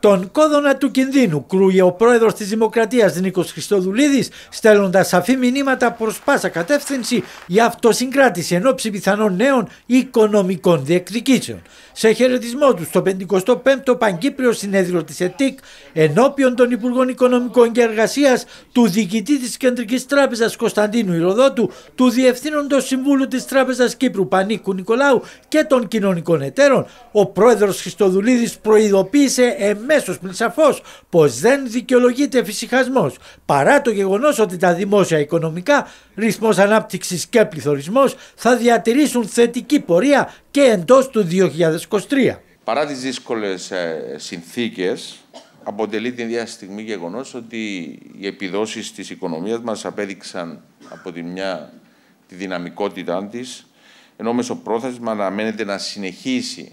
Τον κόδωνα του κινδύνου κρούει ο πρόεδρος της Δημοκρατίας Νίκος Χριστοδουλίδης στέλνοντας σαφή μηνύματα προς πάσα κατεύθυνση για αυτοσυγκράτηση ενόψη πιθανών νέων οικονομικών διεκδικήσεων. Σε χαιρετισμό τους στο 55ο Παγκύπριο Συνέδριο της ΕΤΙΚ ενώπιον των Υπουργών Οικονομικών και Εργασίας, του Διοικητή της Κεντρικής Τράπεζας Κωνσταντίνου Ηροδότου, του Διευθύνοντος Συμβούλου της Τράπεζας Κύπρου Πανίκου Νικολάου και των κοινωνικών εταίρων, ο πρόεδρος Χριστοδουλίδης προειδοποίησε εμέσω πλησαφώ πως δεν δικαιολογείται φυσικασμός, παρά το γεγονός ότι τα δημόσια οικονομικά, ρυθμός ανάπτυξης και πληθωρισμός θα διατηρήσουν θετική πορεία και εντός του 2023. Παρά τις δύσκολες συνθήκες, αποτελεί την ίδια στιγμή γεγονός ότι οι επιδόσεις της οικονομίας μας απέδειξαν από τη μια τη δυναμικότητά της, ενώ μεσοπρόθεσμα αναμένεται να συνεχίσει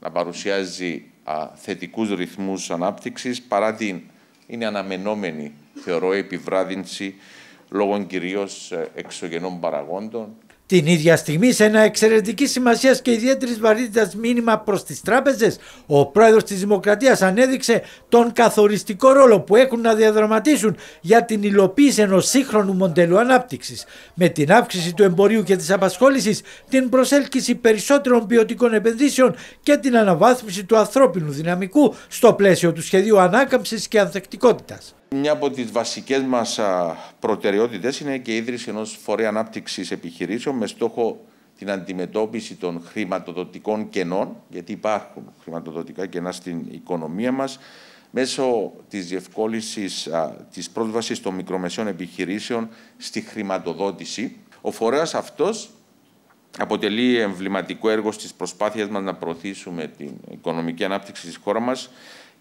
να παρουσιάζει θετικούς ρυθμούς ανάπτυξης παρά την είναι αναμενόμενη, θεωρώ, επιβράδυνση λόγω κυρίως ε, εξωγενών παραγόντων την ίδια στιγμή, σε ένα εξαιρετική σημασία και ιδιαίτερης βαρύτητας μήνυμα προς τις τράπεζες, ο πρόεδρος της Δημοκρατίας ανέδειξε τον καθοριστικό ρόλο που έχουν να διαδραματίσουν για την υλοποίηση ενός σύγχρονου μοντέλου ανάπτυξης. Με την αύξηση του εμπορίου και της απασχόλησης, την προσέλκυση περισσότερων ποιοτικών επενδύσεων και την αναβάθμιση του ανθρώπινου δυναμικού στο πλαίσιο του σχεδίου ανάκαμψης και ανθεκτικότητας. Μια από τις βασικές μας προτεραιότητες είναι και η ίδρυση ενός φορέα ανάπτυξης επιχειρήσεων με στόχο την αντιμετώπιση των χρηματοδοτικών κενών, γιατί υπάρχουν χρηματοδοτικά κενά στην οικονομία μας, μέσω της διευκόλυνσης της πρόσβασης των μικρομεσαίων επιχειρήσεων στη χρηματοδότηση. Ο φορέας αυτός αποτελεί εμβληματικό έργο στις προσπάθειες μας να προωθήσουμε την οικονομική ανάπτυξη της χώρας μας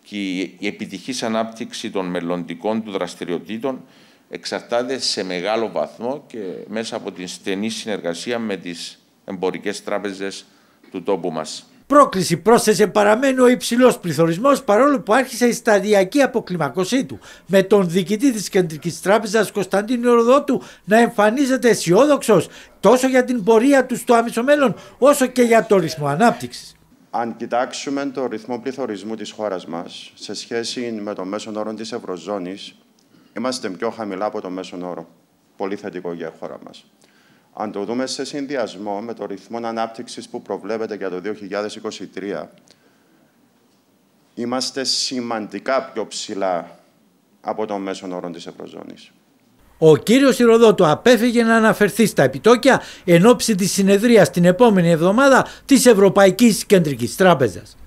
και η επιτυχής ανάπτυξη των μελλοντικών του δραστηριοτήτων εξαρτάται σε μεγάλο βαθμό και μέσα από την στενή συνεργασία με τις εμπορικές τράπεζες του τόπου μας. Πρόκληση πρόσθεσε παραμένει ο υψηλός πληθωρισμός παρόλο που άρχισε η σταδιακή αποκλιμακωσή του. Με τον διοικητή της Κεντρικής Τράπεζας Κωνσταντίνο Ροδότου να εμφανίζεται αισιόδοξος τόσο για την πορεία του στο άμεσο μέλλον όσο και για το ρυθμό ανάπτυξης. Αν κοιτάξουμε το ρυθμό πληθωρισμού της χώρας μας σε σχέση με το μέσον όρο της Ευρωζώνης, είμαστε πιο χαμηλά από το μέσον όρο. Πολύ θετικό για χώρα μας. Αν το δούμε σε συνδυασμό με το ρυθμό ανάπτυξης που προβλέπεται για το 2023, είμαστε σημαντικά πιο ψηλά από το μέσον όρο της Ευρωζώνης. Ο κύριος Ηροδότου απέφυγε να αναφερθεί στα επιτόκια εν ώψη της συνεδρίας την επόμενη εβδομάδα της Ευρωπαϊκής Κεντρικής Τράπεζας.